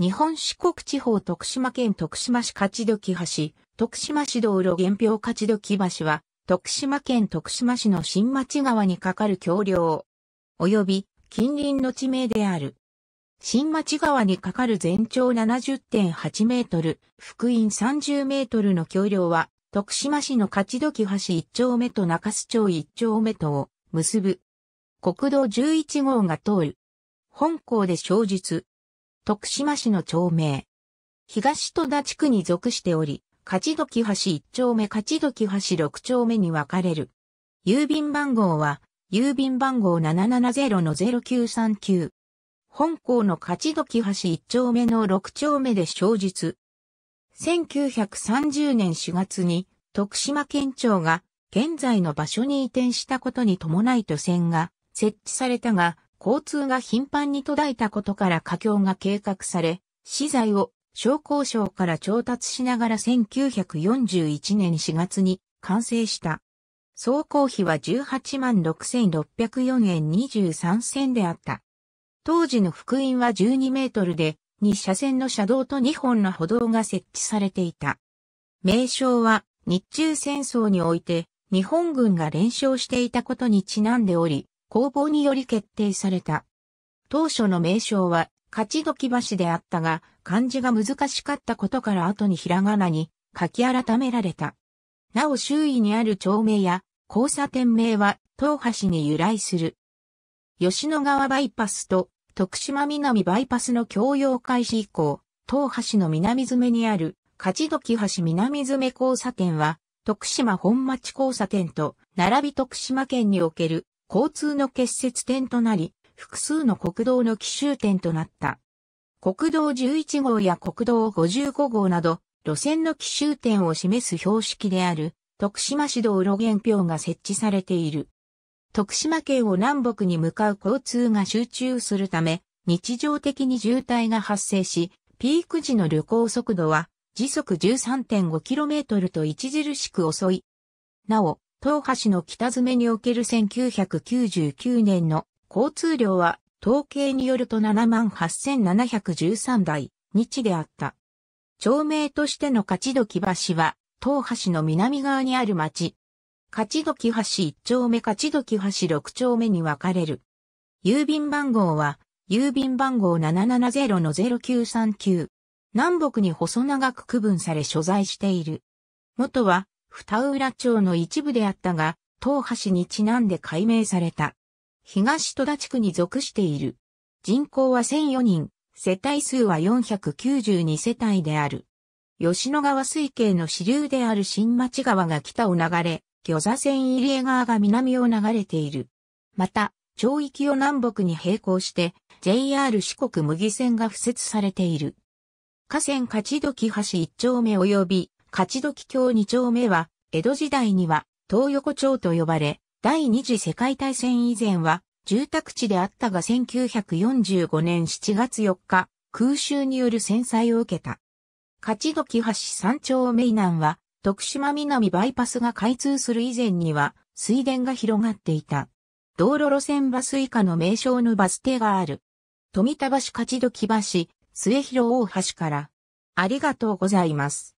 日本四国地方徳島県徳島市勝時橋、徳島市道路原表勝時橋は、徳島県徳島市の新町川に架かる橋梁、及び近隣の地名である。新町川に架かる全長70.8メートル、福音30メートルの橋梁は、徳島市の勝時橋1丁目と中洲町1丁目とを結ぶ。国道11号が通る。本校で正日、徳島市の町名。東戸田地区に属しており、勝時橋1丁目勝時橋6丁目に分かれる。郵便番号は、郵便番号770-0939。本校の勝時橋1丁目の6丁目で生実。1930年4月に、徳島県庁が、現在の場所に移転したことに伴い都線が設置されたが、交通が頻繁に途絶えたことから架境が計画され、資材を商工省から調達しながら1941年4月に完成した。総工費は18万6604円23銭であった。当時の福音は12メートルで、2車線の車道と2本の歩道が設置されていた。名称は日中戦争において日本軍が連勝していたことにちなんでおり、工房により決定された。当初の名称は、勝どき橋であったが、漢字が難しかったことから後にひらがなに書き改められた。なお周囲にある町名や交差点名は東橋に由来する。吉野川バイパスと徳島南バイパスの共用開始以降、東橋の南詰にある勝どき橋南詰交差点は徳島本町交差点と並び徳島県における交通の結節点となり、複数の国道の奇襲点となった。国道11号や国道55号など、路線の奇襲点を示す標識である、徳島市道路原表が設置されている。徳島県を南北に向かう交通が集中するため、日常的に渋滞が発生し、ピーク時の旅行速度は時速 13.5km と著しく遅い。なお、東橋の北詰めにおける1999年の交通量は統計によると78,713台、日であった。町名としての勝時橋は、東橋の南側にある町。勝時橋1丁目勝時橋6丁目に分かれる。郵便番号は、郵便番号770-0939。南北に細長く区分され所在している。元は、二浦町の一部であったが、東橋にちなんで改名された。東戸田地区に属している。人口は1004人、世帯数は492世帯である。吉野川水系の支流である新町川が北を流れ、魚座線入江川が南を流れている。また、町域を南北に並行して、JR 四国麦線が付設されている。河川勝時橋一丁目及び勝どき橋2丁目は、江戸時代には、東横町と呼ばれ、第二次世界大戦以前は、住宅地であったが1945年7月4日、空襲による戦災を受けた。勝どき橋三丁目以南は、徳島南バイパスが開通する以前には、水田が広がっていた。道路路線バス以下の名称のバス停がある。富田橋勝どき橋、末広大橋から。ありがとうございます。